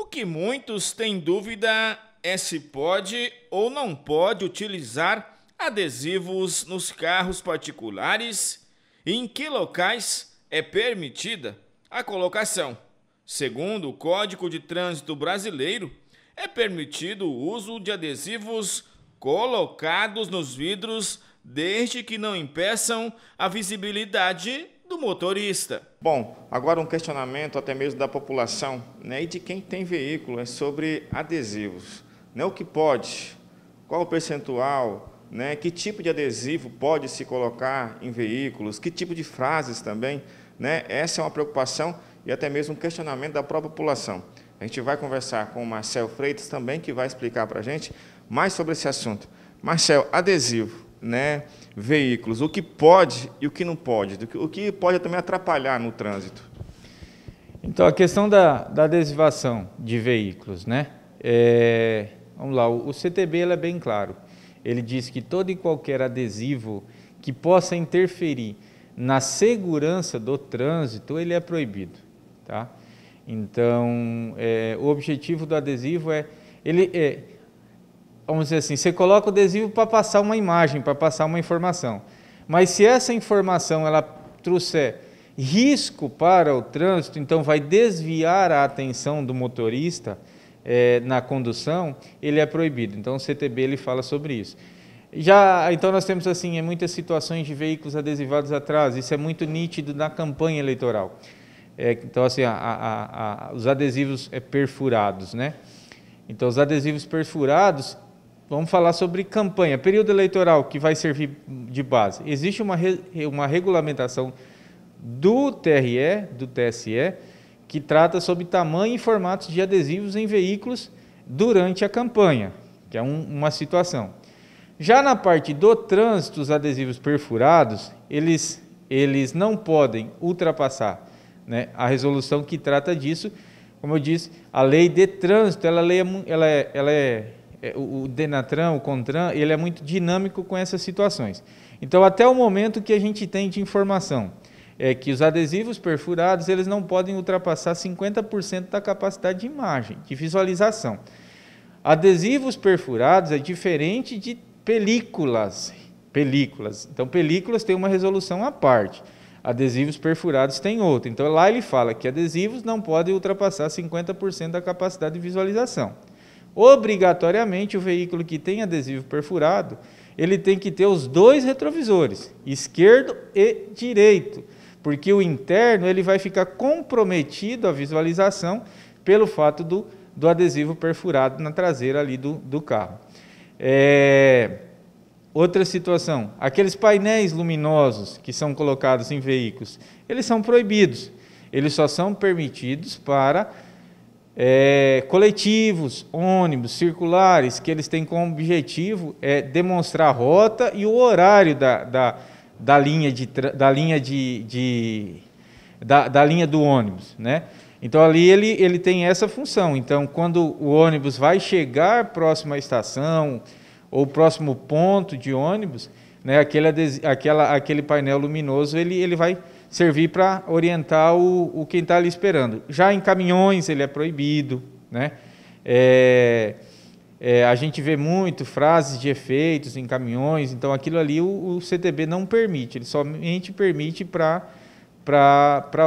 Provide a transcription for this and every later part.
O que muitos têm dúvida é se pode ou não pode utilizar adesivos nos carros particulares e em que locais é permitida a colocação. Segundo o Código de Trânsito Brasileiro, é permitido o uso de adesivos colocados nos vidros desde que não impeçam a visibilidade do motorista. Bom, agora um questionamento até mesmo da população né, e de quem tem veículo é sobre adesivos. Né, o que pode, qual o percentual, né, que tipo de adesivo pode se colocar em veículos, que tipo de frases também. Né, essa é uma preocupação e até mesmo um questionamento da própria população. A gente vai conversar com o Marcel Freitas também, que vai explicar para a gente mais sobre esse assunto. Marcel, adesivo né, veículos, o que pode e o que não pode, o que pode também atrapalhar no trânsito. Então, a questão da, da adesivação de veículos, né? É, vamos lá, o, CTB é bem claro. Ele diz que todo e qualquer adesivo que possa interferir na segurança do trânsito, ele é proibido, tá? Então, é, o objetivo do adesivo é ele é, vamos dizer assim, você coloca o adesivo para passar uma imagem, para passar uma informação. Mas se essa informação ela trouxer risco para o trânsito, então vai desviar a atenção do motorista é, na condução, ele é proibido. Então o CTB ele fala sobre isso. Já, então nós temos assim, muitas situações de veículos adesivados atrás, isso é muito nítido na campanha eleitoral. É, então assim, a, a, a, os adesivos é, perfurados, né? Então os adesivos perfurados, Vamos falar sobre campanha, período eleitoral que vai servir de base. Existe uma, re, uma regulamentação do TRE, do TSE, que trata sobre tamanho e formatos de adesivos em veículos durante a campanha, que é um, uma situação. Já na parte do trânsito, os adesivos perfurados, eles, eles não podem ultrapassar né, a resolução que trata disso. Como eu disse, a lei de trânsito, ela, ela, é, ela é é, o Denatran, o Contran, ele é muito dinâmico com essas situações. Então, até o momento que a gente tem de informação é que os adesivos perfurados eles não podem ultrapassar 50% da capacidade de imagem, de visualização. Adesivos perfurados é diferente de películas. Películas. Então, películas têm uma resolução à parte. Adesivos perfurados têm outra. Então, lá ele fala que adesivos não podem ultrapassar 50% da capacidade de visualização obrigatoriamente o veículo que tem adesivo perfurado, ele tem que ter os dois retrovisores, esquerdo e direito, porque o interno ele vai ficar comprometido a visualização pelo fato do, do adesivo perfurado na traseira ali do, do carro. É, outra situação, aqueles painéis luminosos que são colocados em veículos, eles são proibidos, eles só são permitidos para é, coletivos, ônibus, circulares, que eles têm como objetivo é demonstrar a rota e o horário da, da, da linha, de, da, linha, de, de da, da, linha do ônibus. Né? Então ali ele, ele tem essa função. Então, quando o ônibus vai chegar próximo à estação ou próximo ponto de ônibus, né, aquele, aquela, aquele painel luminoso ele, ele vai servir para orientar o, o quem está ali esperando. Já em caminhões ele é proibido, né? É, é, a gente vê muito frases de efeitos em caminhões, então aquilo ali o, o CTB não permite, ele somente permite para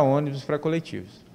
ônibus, para coletivos.